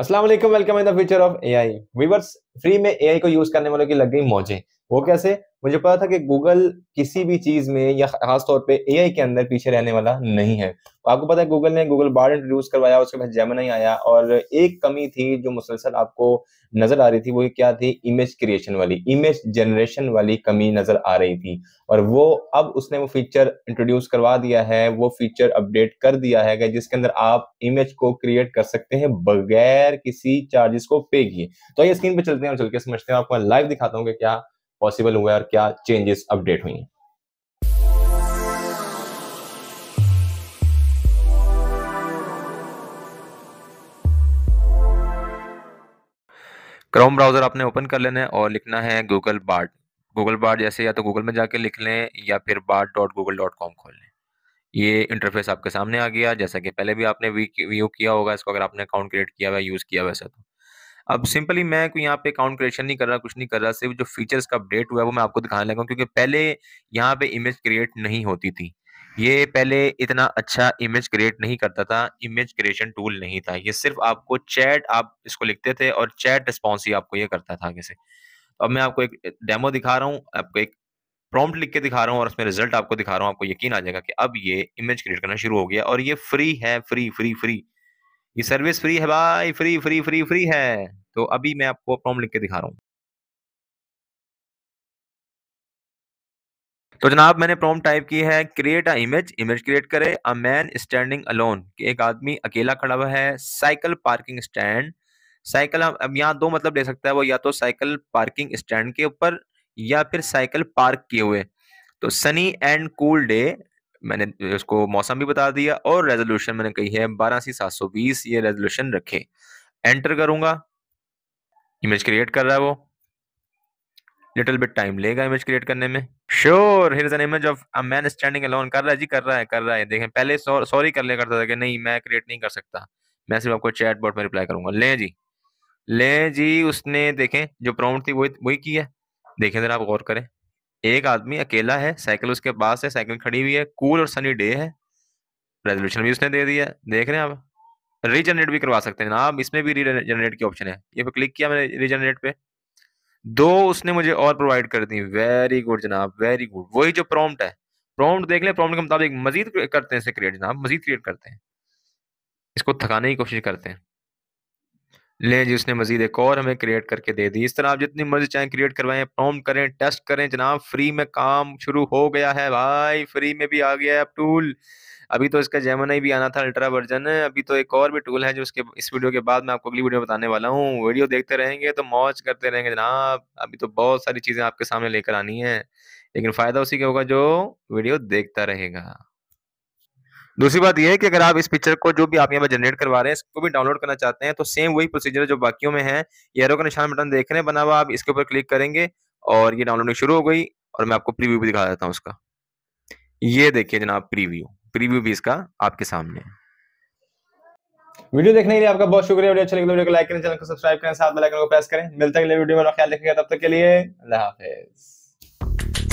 Aslam welcome in the future of AI viewers free में ए को यूज करने वालों की लग गई मौजें वो कैसे मुझे पता था कि गूगल किसी भी चीज में या खासतौर पे ए के अंदर पीछे रहने वाला नहीं है तो आपको पता है गूगल ने गूगल बार इंट्रोड्यूस करवाया उसके बाद ही आया और एक कमी थी जो मुसलसल आपको नजर आ रही थी वो क्या थी इमेज क्रिएशन वाली इमेज जनरेशन वाली कमी नजर आ रही थी और वो अब उसने वो फीचर इंट्रोड्यूस करवा दिया है वो फीचर अपडेट कर दिया है जिसके अंदर आप इमेज को क्रिएट कर सकते हैं बगैर किसी चार्जेस को पे किए तो ये स्क्रीन पे चलते हैं और चल के समझते हैं आपको लाइव दिखाता हूँ कि क्या पॉसिबल हुआ है और क्या चेंजेस अपडेट हुई हैं क्रोम ब्राउज़र आपने ओपन कर लेना है और लिखना है गूगल बार्ड गूगल बार्ड जैसे या तो गूगल में जाके लिख लें या फिर Bard dot Google dot com खोल लें ये इंटरफेस आपके सामने आ गया जैसा कि पहले भी आपने व्यू किया होगा इसको अगर आपने अकाउंट क्रिएट किया हुआ यूज़ किया वैसे तो अब सिंपली मैं कोई यहाँ पे अकाउंट क्रिएशन नहीं कर रहा कुछ नहीं कर रहा सिर्फ जो फीचर्स का अपडेट हुआ है वो मैं आपको दिखाने लगा क्योंकि पहले यहाँ पे इमेज क्रिएट नहीं होती थी ये पहले इतना अच्छा इमेज क्रिएट नहीं करता था इमेज क्रिएशन टूल नहीं था ये सिर्फ आपको चैट आप इसको लिखते थे और चैट रिस्पॉन्स ही आपको ये करता था आगे से तो अब मैं आपको एक डेमो दिखा रहा हूँ आपको एक प्रॉम्प्ट लिख के दिखा रहा हूँ और उसमें रिजल्ट आपको दिखा रहा हूँ आपको यकीन आ जाएगा कि अब ये इमेज क्रिएट करना शुरू हो गया और ये फ्री है फ्री फ्री फ्री ये सर्विस फ्री है भाई फ्री फ्री फ्री फ्री है तो अभी मैं आपको प्रॉम लिख के दिखा रहा हूं तो जनाब मैंने प्रॉम टाइप की है create a image image create करे अ मैन स्टैंडिंग अलोन एक आदमी अकेला खड़ा हुआ है साइकिल पार्किंग स्टैंड साइकिल अब यहाँ दो मतलब ले सकता है वो या तो साइकिल पार्किंग स्टैंड के ऊपर या फिर साइकिल पार्क किए हुए तो सनी एंड कूल डे मैंने उसको मौसम भी बता दिया और रेजोल्यूशन मैंने कही है बारह सी सात सौ बीस ये रेजोल्यूशन रखे एंटर करूंगा इमेज क्रिएट कर रहा है वो लिटिल बिट टाइम लेगा इमेज क्रिएट करने में sure here is an image of a man standing alone कर रहा है जी कर रहा है कर रहा है देखें पहले सॉरी सौ, कर लिया करता था कि नहीं मैं क्रिएट नहीं कर सकता मैं सिर्फ आपको चैट बॉट में रिप्लाई करूंगा ले जी ले जी उसने देखें जो प्रॉम्प्ट थी वही वही की है देखें जरा आप गौर करें एक आदमी अकेला है साइकिल उसके पास है साइकिल खड़ी हुई है कूल और सनी डे है रेजोल्यूशन भी उसने दे दिया देख रहे हैं आप रीजनरेट भी करवा सकते हैं जनाब इसमें भी रीजनरेट की ऑप्शन है ये पे क्लिक किया मैंने रीजनरेट पे दो उसने मुझे और प्रोवाइड कर दी वेरी गुड जनाब वेरी गुड वही जो प्रॉम्प्ट है प्रॉम्प्ट देख लें प्रॉम्प्ट के मुताबिक मजीद करते हैं इसे क्रिएट जनाब मजीद क्रिएट करते हैं इसको थकाने की कोशिश करते हैं लें जी उसने मजीद एक और हमें क्रिएट करके दे दी इस तरह आप जितनी मर्जी चाहें क्रिएट करवाएं प्रॉम करें टेस्ट करें जनाब फ्री में काम शुरू हो गया है भाई फ्री में भी आ गया है अब टूल अभी तो इसका जेमन भी आना था अल्ट्रा वर्जन अभी तो एक और भी टूल है जो उसके इस वीडियो के बाद मैं आपको अगली वीडियो बताने वाला हूँ वीडियो देखते रहेंगे तो मौज करते रहेंगे जनाब अभी तो बहुत सारी चीज़ें आपके सामने लेकर आनी है लेकिन फ़ायदा उसी का होगा जो वीडियो देखता रहेगा दूसरी बात यह है कि अगर आप इस पिक्चर को जो भी आप यहाँ पर जनरेट करवा रहे हैं इसको भी डाउनलोड करना चाहते हैं तो सेम वही प्रोसीजर जो बाकियों में है एरो का निशान बटन देख रहे हैं बना हुआ आप इसके ऊपर क्लिक करेंगे और ये डाउनलोडिंग शुरू हो गई और मैं आपको प्रीव्यू भी दिखा देता हूँ उसका ये देखिए जनाब प्रीव्यू प्रीव्यू भी इसका आपके सामने वीडियो देखने के लिए आपका बहुत शुक्रिया वीडियो अच्छा लगे तो वीडियो को लाइक करें चैनल को सब्सक्राइब करें साथ में लाइक को प्रेस करें मिलते हैं अगले वीडियो में ख्याल रखिएगा तब तक के लिए अल्लाह हाफिज़